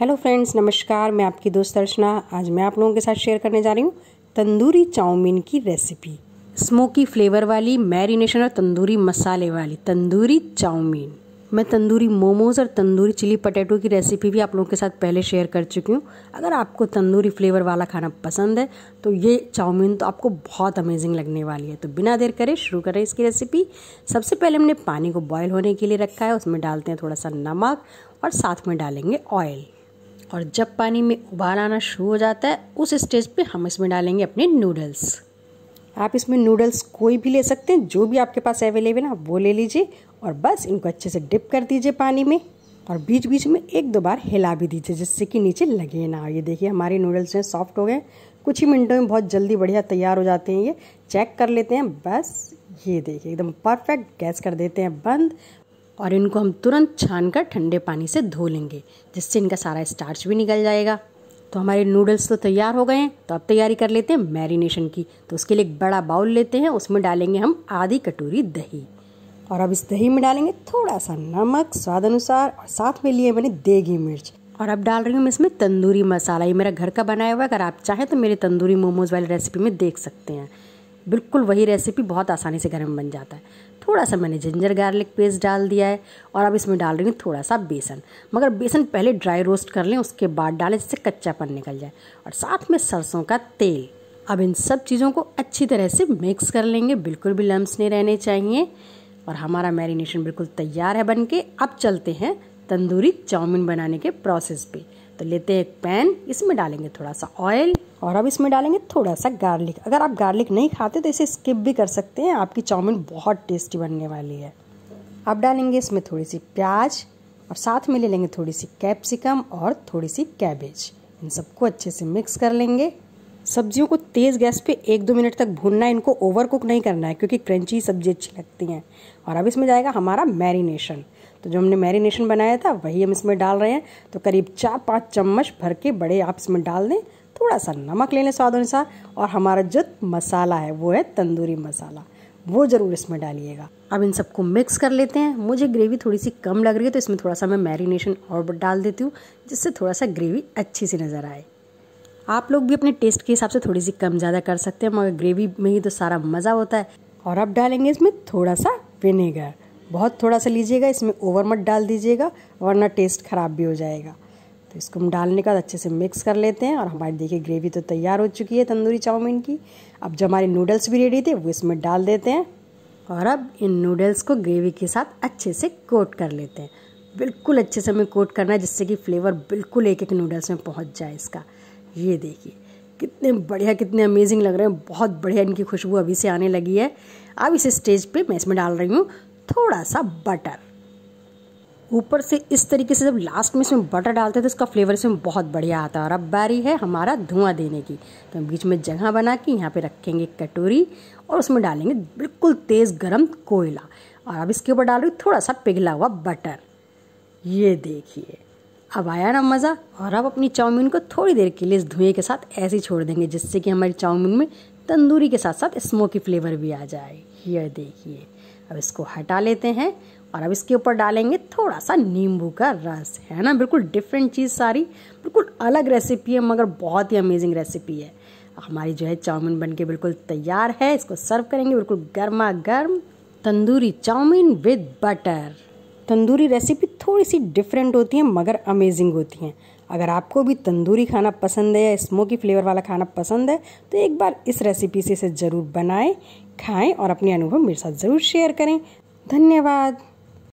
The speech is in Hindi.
हेलो फ्रेंड्स नमस्कार मैं आपकी दोस्त अर्चना आज मैं आप लोगों के साथ शेयर करने जा रही हूँ तंदूरी चाउमीन की रेसिपी स्मोकी फ्लेवर वाली मैरिनेशन और तंदूरी मसाले वाली तंदूरी चाउमीन मैं तंदूरी मोमोज़ और तंदूरी चिली पटेटो की रेसिपी भी आप लोगों के साथ पहले शेयर कर चुकी हूँ अगर आपको तंदूरी फ्लेवर वाला खाना पसंद है तो ये चाउमीन तो आपको बहुत अमेजिंग लगने वाली है तो बिना देर करें शुरू करें इसकी रेसिपी सबसे पहले हमने पानी को बॉयल होने के लिए रखा है उसमें डालते हैं थोड़ा सा नमक और साथ में डालेंगे ऑयल और जब पानी में उबाल आना शुरू हो जाता है उस स्टेज पे हम इसमें डालेंगे अपने नूडल्स आप इसमें नूडल्स कोई भी ले सकते हैं जो भी आपके पास अवेलेबल है वो ले लीजिए और बस इनको अच्छे से डिप कर दीजिए पानी में और बीच बीच में एक दो बार हिला भी दीजिए जिससे कि नीचे लगे ना ये देखिए हमारे नूडल्स हैं सॉफ्ट हो गए कुछ ही मिनटों में बहुत जल्दी बढ़िया तैयार हो जाते हैं ये चेक कर लेते हैं बस ये देखिए एकदम परफेक्ट गैस कर देते हैं बंद और इनको हम तुरंत छान कर ठंडे पानी से धो लेंगे जिससे इनका सारा स्टार्च भी निकल जाएगा तो हमारे नूडल्स तो तैयार हो गए हैं तो अब तैयारी कर लेते हैं मैरिनेशन की तो उसके लिए एक बड़ा बाउल लेते हैं उसमें डालेंगे हम आधी कटोरी दही और अब इस दही में डालेंगे थोड़ा सा नमक स्वाद अनुसार और साथ में लिए मैंने देगी मिर्च और अब डाल रही हूँ मैं इसमें तंदूरी मसाला ये मेरा घर का बनाया हुआ है अगर आप चाहें तो मेरे तंदूरी मोमोज़ वाली रेसिपी में देख सकते हैं बिल्कुल वही रेसिपी बहुत आसानी से घर में बन जाता है थोड़ा सा मैंने जिंजर गार्लिक पेस्ट डाल दिया है और अब इसमें डाल रही हूँ थोड़ा सा बेसन मगर बेसन पहले ड्राई रोस्ट कर लें उसके बाद डालें जिससे कच्चापन निकल जाए और साथ में सरसों का तेल अब इन सब चीज़ों को अच्छी तरह से मिक्स कर लेंगे बिल्कुल भी लम्स नहीं रहने चाहिए और हमारा मैरिनेशन बिल्कुल तैयार है बनके अब चलते हैं तंदूरी चाउमीन बनाने के प्रोसेस पे तो लेते हैं एक पैन इसमें डालेंगे थोड़ा सा ऑयल और अब इसमें डालेंगे थोड़ा सा गार्लिक अगर आप गार्लिक नहीं खाते तो इसे स्किप भी कर सकते हैं आपकी चाउमीन बहुत टेस्टी बनने वाली है अब डालेंगे इसमें थोड़ी सी प्याज और साथ में ले लेंगे थोड़ी सी कैप्सिकम और थोड़ी सी कैबेज इन सबको अच्छे से मिक्स कर लेंगे सब्जियों को तेज़ गैस पे एक दो मिनट तक भूनना है इनको ओवर कुक नहीं करना है क्योंकि क्रंची सब्जी अच्छी लगती हैं और अब इसमें जाएगा हमारा मैरिनेशन तो जो हमने मैरिनेशन बनाया था वही हम इसमें डाल रहे हैं तो करीब चार पाँच चम्मच भर के बड़े आप इसमें डाल दें थोड़ा सा नमक ले लें स्वाद अनुसार और हमारा जो मसाला है वो है तंदूरी मसाला वो ज़रूर इसमें डालिएगा अब इन सबको मिक्स कर लेते हैं मुझे ग्रेवी थोड़ी सी कम लग रही है तो इसमें थोड़ा सा मैं मैरिनेशन और डाल देती हूँ जिससे थोड़ा सा ग्रेवी अच्छी सी नज़र आए आप लोग भी अपने टेस्ट के हिसाब से थोड़ी सी कम ज़्यादा कर सकते हैं मगर ग्रेवी में ही तो सारा मज़ा होता है और अब डालेंगे इसमें थोड़ा सा विनेगर बहुत थोड़ा सा लीजिएगा इसमें ओवर मत डाल दीजिएगा वरना टेस्ट ख़राब भी हो जाएगा तो इसको हम डालने का अच्छे से मिक्स कर लेते हैं और हमारी देखिए ग्रेवी तो तैयार हो चुकी है तंदूरी चाउमीन की अब जो हमारे नूडल्स भी रेडी थे वो इसमें डाल देते हैं और अब इन नूडल्स को ग्रेवी के साथ अच्छे से कोट कर लेते हैं बिल्कुल अच्छे से हमें कोट करना है जिससे कि फ्लेवर बिल्कुल एक एक नूडल्स में पहुँच जाए इसका ये देखिए कितने बढ़िया कितने अमेजिंग लग रहे हैं बहुत बढ़िया इनकी खुशबू अभी से आने लगी है अब इस स्टेज पे मैं इसमें डाल रही हूँ थोड़ा सा बटर ऊपर से इस तरीके से जब लास्ट में इसमें बटर डालते हैं तो इसका फ्लेवर इसमें बहुत बढ़िया आता है और अब बारी है हमारा धुआं देने की तो हम बीच में जगह बना के यहाँ पे रखेंगे कटोरी और उसमें डालेंगे बिल्कुल तेज़ गरम कोयला और अब इसके ऊपर डाल रही थोड़ा सा पिघला हुआ बटर ये देखिए अब आया ना मज़ा और अब अपनी चाउमीन को थोड़ी देर के लिए इस धुएँ के साथ ऐसे ही छोड़ देंगे जिससे कि हमारी चाउमीन में तंदूरी के साथ साथ स्मोकी फ्लेवर भी आ जाए ये देखिए अब इसको हटा लेते हैं और अब इसके ऊपर डालेंगे थोड़ा सा नींबू का रस है ना बिल्कुल डिफरेंट चीज़ सारी बिल्कुल अलग रेसिपी है मगर बहुत ही अमेजिंग रेसिपी है हमारी जो है चाउमीन बन के बिल्कुल तैयार है इसको सर्व करेंगे बिल्कुल गर्मा गर्म tandoori chowmein with butter tandoori recipe थोड़ी सी डिफरेंट होती है मगर अमेजिंग होती हैं अगर आपको भी तंदूरी खाना पसंद है या स्मोकी फ्लेवर वाला खाना पसंद है तो एक बार इस रेसिपी से इसे ज़रूर बनाएं खाएं और अपने अनुभव मेरे साथ ज़रूर शेयर करें धन्यवाद